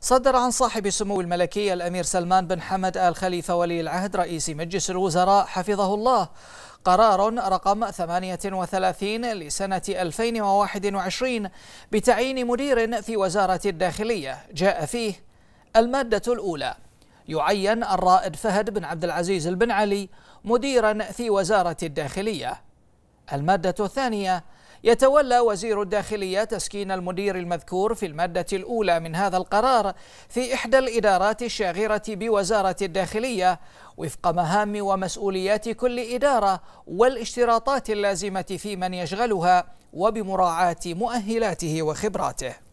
صدر عن صاحب سمو الملكية الأمير سلمان بن حمد آل خليفة ولي العهد رئيس مجلس الوزراء حفظه الله قرار رقم 38 لسنة 2021 بتعيين مدير في وزارة الداخلية جاء فيه المادة الأولى يعين الرائد فهد بن عبد العزيز البن علي مديرا في وزارة الداخلية المادة الثانية يتولى وزير الداخلية تسكين المدير المذكور في المادة الأولى من هذا القرار في إحدى الإدارات الشاغرة بوزارة الداخلية وفق مهام ومسؤوليات كل إدارة والاشتراطات اللازمة في من يشغلها وبمراعاة مؤهلاته وخبراته